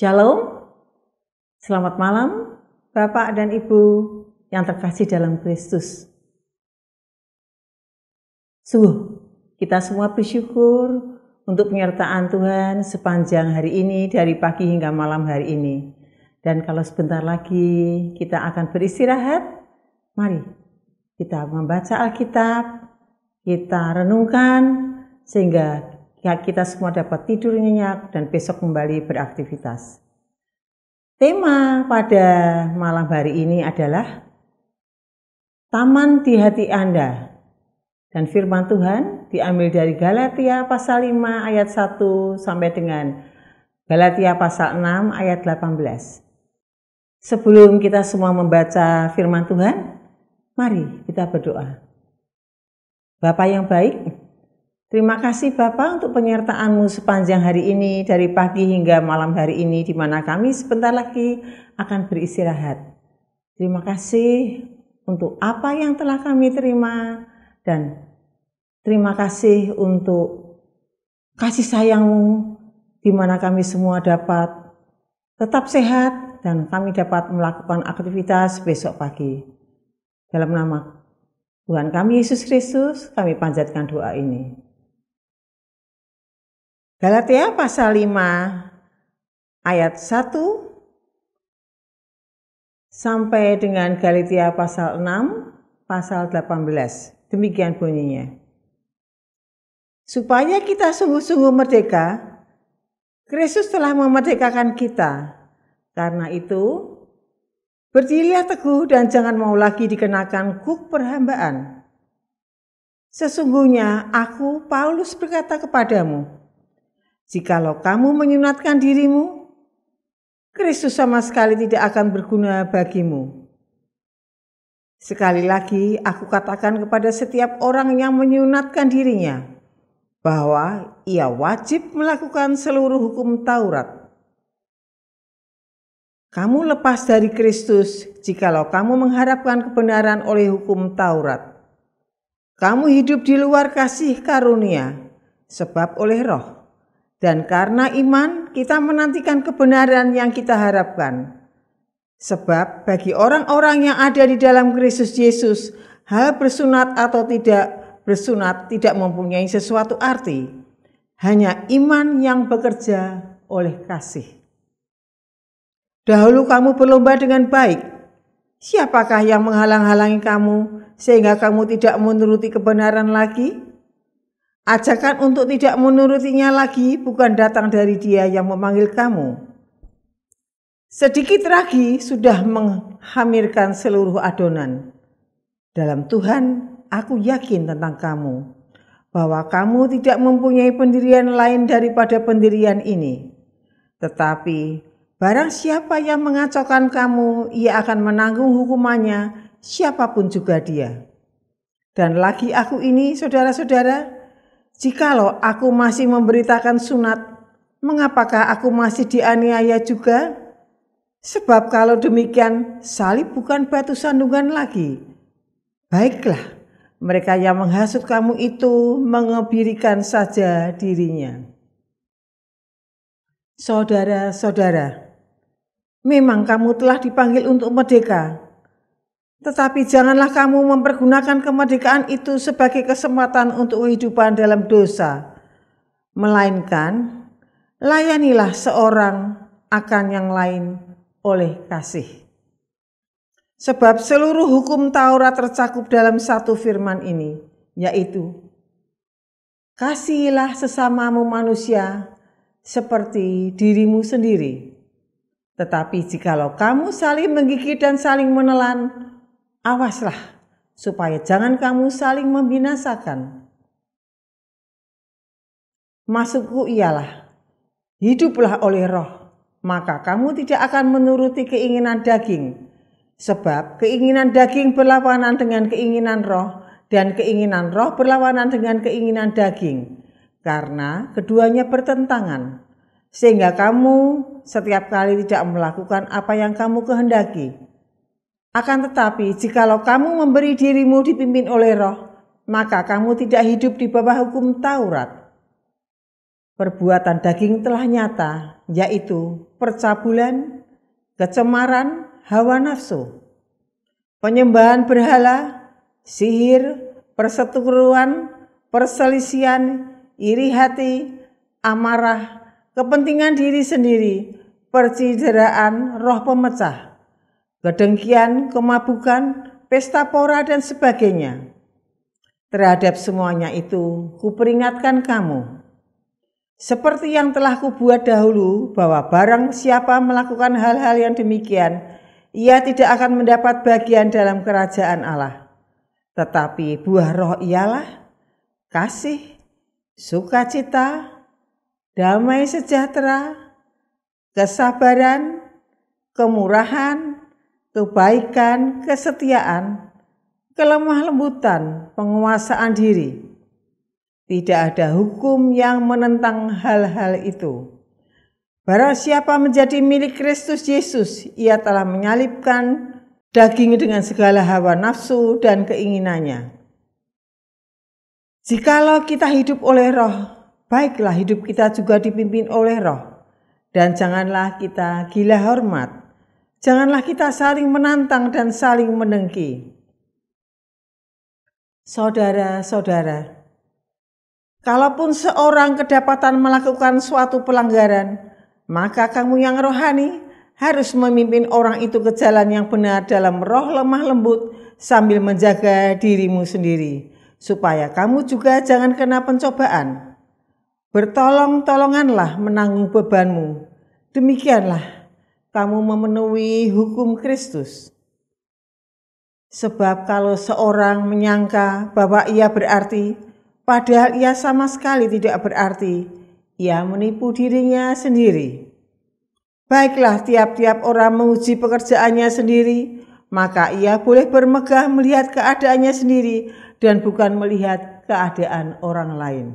Shalom, selamat malam Bapak dan Ibu yang terkasih dalam Kristus. Sungguh, kita semua bersyukur untuk penyertaan Tuhan sepanjang hari ini, dari pagi hingga malam hari ini. Dan kalau sebentar lagi kita akan beristirahat, mari kita membaca Alkitab, kita renungkan, sehingga Ya, kita semua dapat tidur nyenyak dan besok kembali beraktivitas. Tema pada malam hari ini adalah Taman di hati Anda. Dan firman Tuhan diambil dari Galatia pasal 5 ayat 1 sampai dengan Galatia pasal 6 ayat 18. Sebelum kita semua membaca firman Tuhan, mari kita berdoa. Bapak yang baik, Terima kasih Bapak untuk penyertaanmu sepanjang hari ini, dari pagi hingga malam hari ini, di mana kami sebentar lagi akan beristirahat. Terima kasih untuk apa yang telah kami terima, dan terima kasih untuk kasih sayangmu, di mana kami semua dapat tetap sehat dan kami dapat melakukan aktivitas besok pagi. Dalam nama Tuhan kami Yesus Kristus, kami panjatkan doa ini. Galatia pasal 5 ayat 1 sampai dengan Galatia pasal 6 pasal 18. Demikian bunyinya. Supaya kita sungguh-sungguh merdeka, Kristus telah memerdekakan kita. Karena itu, berdirilah teguh dan jangan mau lagi dikenakan kuk perhambaan. Sesungguhnya aku Paulus berkata kepadamu, Jikalau kamu menyunatkan dirimu, Kristus sama sekali tidak akan berguna bagimu. Sekali lagi, aku katakan kepada setiap orang yang menyunatkan dirinya bahwa ia wajib melakukan seluruh hukum Taurat. Kamu lepas dari Kristus jikalau kamu mengharapkan kebenaran oleh hukum Taurat. Kamu hidup di luar kasih karunia, sebab oleh roh dan karena iman, kita menantikan kebenaran yang kita harapkan. Sebab bagi orang-orang yang ada di dalam Kristus Yesus, hal bersunat atau tidak bersunat tidak mempunyai sesuatu arti. Hanya iman yang bekerja oleh kasih. Dahulu kamu berlomba dengan baik. Siapakah yang menghalang-halangi kamu sehingga kamu tidak menuruti kebenaran lagi? Ajakan untuk tidak menurutinya lagi bukan datang dari dia yang memanggil kamu. Sedikit lagi sudah menghamirkan seluruh adonan. Dalam Tuhan, aku yakin tentang kamu bahwa kamu tidak mempunyai pendirian lain daripada pendirian ini. Tetapi barang siapa yang mengacaukan kamu, ia akan menanggung hukumannya siapapun juga dia. Dan lagi aku ini, saudara-saudara, Jikalau aku masih memberitakan sunat, mengapakah aku masih dianiaya juga? Sebab kalau demikian, salib bukan batu sandungan lagi. Baiklah, mereka yang menghasut kamu itu mengebirikan saja dirinya. Saudara-saudara, memang kamu telah dipanggil untuk merdeka, tetapi janganlah kamu mempergunakan kemerdekaan itu sebagai kesempatan untuk kehidupan dalam dosa, melainkan layanilah seorang akan yang lain oleh kasih. Sebab seluruh hukum Taurat tercakup dalam satu firman ini, yaitu Kasihilah sesamamu manusia seperti dirimu sendiri. Tetapi jikalau kamu saling menggigit dan saling menelan, Awaslah supaya jangan kamu saling membinasakan. Masukku ialah, hiduplah oleh roh, maka kamu tidak akan menuruti keinginan daging. Sebab keinginan daging berlawanan dengan keinginan roh, dan keinginan roh berlawanan dengan keinginan daging. Karena keduanya bertentangan, sehingga kamu setiap kali tidak melakukan apa yang kamu kehendaki akan tetapi, jikalau kamu memberi dirimu dipimpin oleh roh, maka kamu tidak hidup di bawah hukum Taurat. Perbuatan daging telah nyata, yaitu percabulan, kecemaran, hawa nafsu, penyembahan berhala, sihir, persetukuruan, perselisian, iri hati, amarah, kepentingan diri sendiri, percideraan, roh pemecah, kedengkian, kemabukan, pesta pora, dan sebagainya. Terhadap semuanya itu, kuperingatkan kamu. Seperti yang telah kubuat dahulu, bahwa barang siapa melakukan hal-hal yang demikian, ia tidak akan mendapat bagian dalam kerajaan Allah. Tetapi buah roh ialah kasih, sukacita, damai sejahtera, kesabaran, kemurahan, kebaikan, kesetiaan, kelemah lembutan, penguasaan diri. Tidak ada hukum yang menentang hal-hal itu. Barang siapa menjadi milik Kristus Yesus, ia telah menyalipkan daging dengan segala hawa nafsu dan keinginannya. Jikalau kita hidup oleh roh, baiklah hidup kita juga dipimpin oleh roh. Dan janganlah kita gila hormat, Janganlah kita saling menantang dan saling menengki. Saudara-saudara, kalaupun seorang kedapatan melakukan suatu pelanggaran, maka kamu yang rohani harus memimpin orang itu ke jalan yang benar dalam roh lemah lembut sambil menjaga dirimu sendiri, supaya kamu juga jangan kena pencobaan. Bertolong-tolonganlah menanggung bebanmu. Demikianlah kamu memenuhi hukum Kristus. Sebab kalau seorang menyangka bahwa ia berarti, padahal ia sama sekali tidak berarti, ia menipu dirinya sendiri. Baiklah tiap-tiap orang menguji pekerjaannya sendiri, maka ia boleh bermegah melihat keadaannya sendiri dan bukan melihat keadaan orang lain.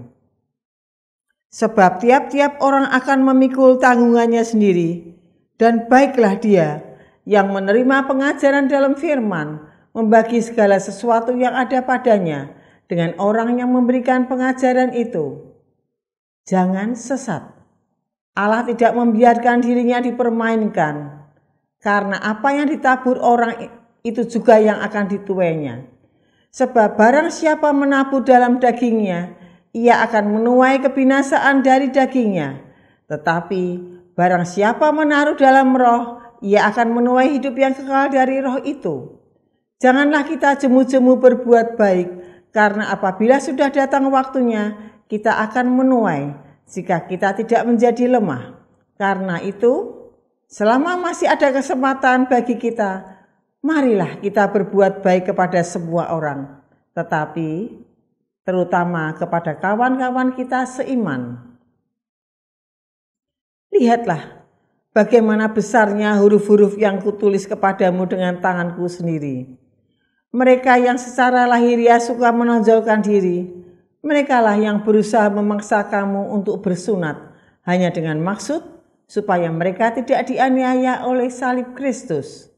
Sebab tiap-tiap orang akan memikul tanggungannya sendiri, dan baiklah dia yang menerima pengajaran dalam firman, membagi segala sesuatu yang ada padanya dengan orang yang memberikan pengajaran itu. Jangan sesat. Allah tidak membiarkan dirinya dipermainkan, karena apa yang ditabur orang itu juga yang akan dituainya. Sebab barang siapa menabur dalam dagingnya, ia akan menuai kebinasaan dari dagingnya. Tetapi Barang siapa menaruh dalam roh, ia akan menuai hidup yang kekal dari roh itu. Janganlah kita jemu-jemu berbuat baik, karena apabila sudah datang waktunya, kita akan menuai jika kita tidak menjadi lemah. Karena itu, selama masih ada kesempatan bagi kita, marilah kita berbuat baik kepada semua orang, tetapi terutama kepada kawan-kawan kita seiman Lihatlah bagaimana besarnya huruf-huruf yang kutulis kepadamu dengan tanganku sendiri. Mereka yang secara lahiriah suka menonjolkan diri, merekalah yang berusaha memaksa kamu untuk bersunat hanya dengan maksud supaya mereka tidak dianiaya oleh salib Kristus.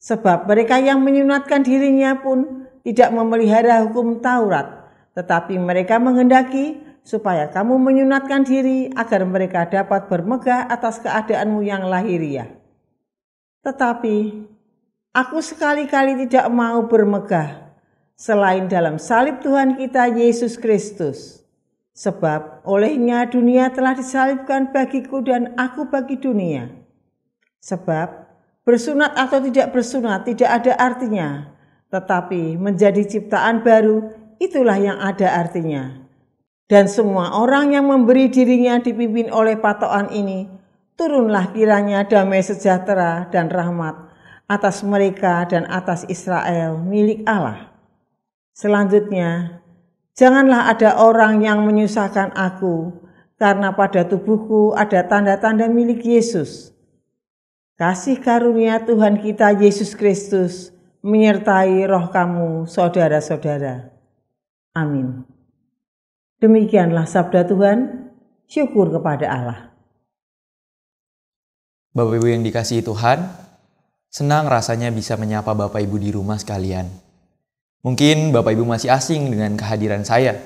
Sebab mereka yang menyunatkan dirinya pun tidak memelihara hukum Taurat, tetapi mereka menghendaki supaya kamu menyunatkan diri agar mereka dapat bermegah atas keadaanmu yang lahiriah. Tetapi aku sekali-kali tidak mau bermegah selain dalam salib Tuhan kita Yesus Kristus. Sebab olehnya dunia telah disalibkan bagiku dan aku bagi dunia. Sebab bersunat atau tidak bersunat tidak ada artinya, tetapi menjadi ciptaan baru itulah yang ada artinya. Dan semua orang yang memberi dirinya dipimpin oleh patokan ini, turunlah kiranya damai sejahtera dan rahmat atas mereka dan atas Israel milik Allah. Selanjutnya, janganlah ada orang yang menyusahkan aku, karena pada tubuhku ada tanda-tanda milik Yesus. Kasih karunia Tuhan kita Yesus Kristus menyertai roh kamu, saudara-saudara. Amin. Demikianlah sabda Tuhan, syukur kepada Allah. Bapak Ibu yang dikasihi Tuhan, senang rasanya bisa menyapa Bapak Ibu di rumah sekalian. Mungkin Bapak Ibu masih asing dengan kehadiran saya,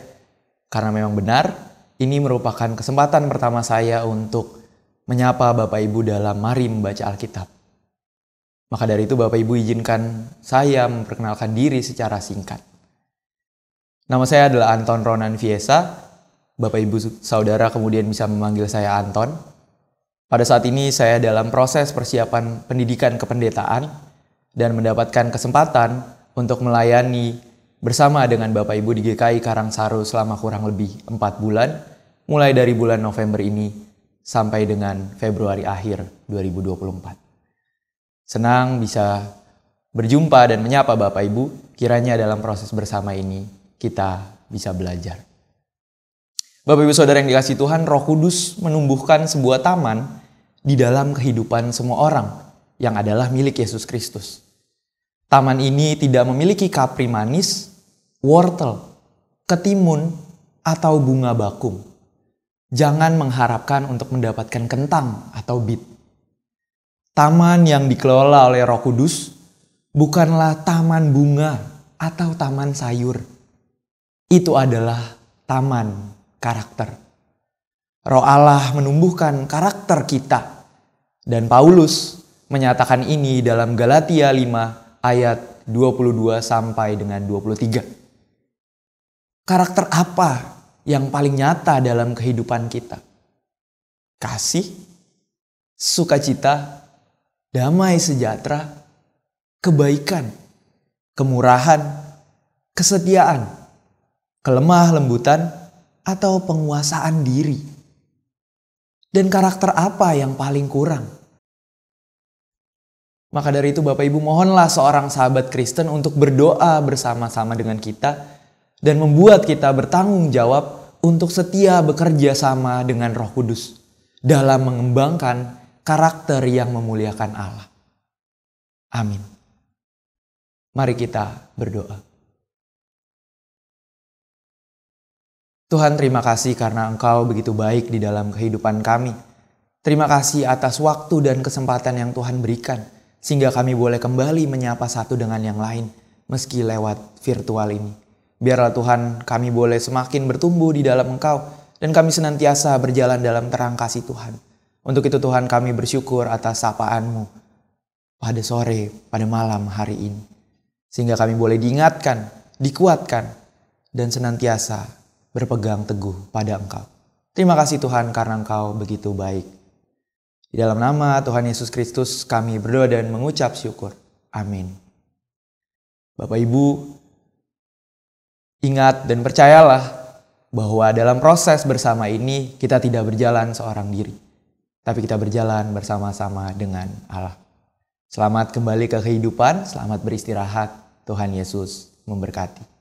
karena memang benar ini merupakan kesempatan pertama saya untuk menyapa Bapak Ibu dalam mari membaca Alkitab. Maka dari itu Bapak Ibu izinkan saya memperkenalkan diri secara singkat. Nama saya adalah Anton Ronan Viesa. Bapak Ibu Saudara kemudian bisa memanggil saya Anton. Pada saat ini saya dalam proses persiapan pendidikan kependetaan dan mendapatkan kesempatan untuk melayani bersama dengan Bapak Ibu di GKI Karangsaru selama kurang lebih 4 bulan, mulai dari bulan November ini sampai dengan Februari akhir 2024. Senang bisa berjumpa dan menyapa Bapak Ibu kiranya dalam proses bersama ini kita bisa belajar. Bapak Ibu Saudara yang dikasih Tuhan, Roh Kudus menumbuhkan sebuah taman di dalam kehidupan semua orang yang adalah milik Yesus Kristus. Taman ini tidak memiliki kapri manis, wortel, ketimun, atau bunga bakung. Jangan mengharapkan untuk mendapatkan kentang atau bit. Taman yang dikelola oleh Roh Kudus bukanlah taman bunga atau taman sayur itu adalah taman karakter. Roh Allah menumbuhkan karakter kita. Dan Paulus menyatakan ini dalam Galatia 5 ayat 22 sampai dengan 23. Karakter apa yang paling nyata dalam kehidupan kita? Kasih, sukacita, damai sejahtera, kebaikan, kemurahan, kesetiaan, kelemah lembutan, atau penguasaan diri? Dan karakter apa yang paling kurang? Maka dari itu Bapak Ibu mohonlah seorang sahabat Kristen untuk berdoa bersama-sama dengan kita dan membuat kita bertanggung jawab untuk setia bekerja sama dengan Roh Kudus dalam mengembangkan karakter yang memuliakan Allah. Amin. Mari kita berdoa. Tuhan terima kasih karena Engkau begitu baik di dalam kehidupan kami. Terima kasih atas waktu dan kesempatan yang Tuhan berikan, sehingga kami boleh kembali menyapa satu dengan yang lain, meski lewat virtual ini. Biarlah Tuhan kami boleh semakin bertumbuh di dalam Engkau, dan kami senantiasa berjalan dalam terang kasih Tuhan. Untuk itu Tuhan kami bersyukur atas sapaan-Mu pada sore, pada malam hari ini. Sehingga kami boleh diingatkan, dikuatkan, dan senantiasa berpegang teguh pada Engkau. Terima kasih Tuhan karena Engkau begitu baik. Di dalam nama Tuhan Yesus Kristus kami berdoa dan mengucap syukur. Amin. Bapak Ibu, ingat dan percayalah bahwa dalam proses bersama ini kita tidak berjalan seorang diri. Tapi kita berjalan bersama-sama dengan Allah. Selamat kembali ke kehidupan, selamat beristirahat. Tuhan Yesus memberkati.